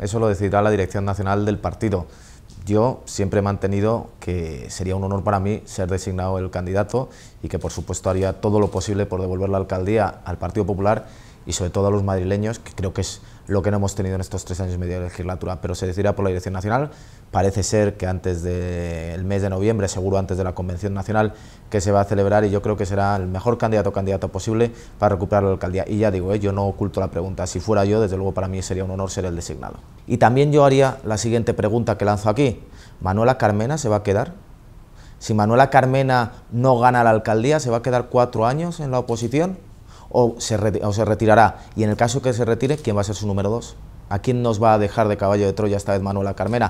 Eso lo decidirá la Dirección Nacional del partido. Yo siempre he mantenido que sería un honor para mí ser designado el candidato y que por supuesto haría todo lo posible por devolver la alcaldía al Partido Popular y sobre todo a los madrileños, que creo que es lo que no hemos tenido en estos tres años y medio de legislatura, pero se decidirá por la dirección nacional. Parece ser que antes del mes de noviembre, seguro antes de la convención nacional que se va a celebrar, y yo creo que será el mejor candidato o posible para recuperar la alcaldía. Y ya digo, eh, yo no oculto la pregunta. Si fuera yo, desde luego para mí sería un honor ser el designado. Y también yo haría la siguiente pregunta que lanzo aquí. ¿Manuela Carmena se va a quedar? Si Manuela Carmena no gana la alcaldía, ¿se va a quedar cuatro años en la oposición? o se, o se retirará. Y en el caso que se retire, ¿quién va a ser su número dos? ¿A quién nos va a dejar de caballo de Troya esta vez Manuela Carmena?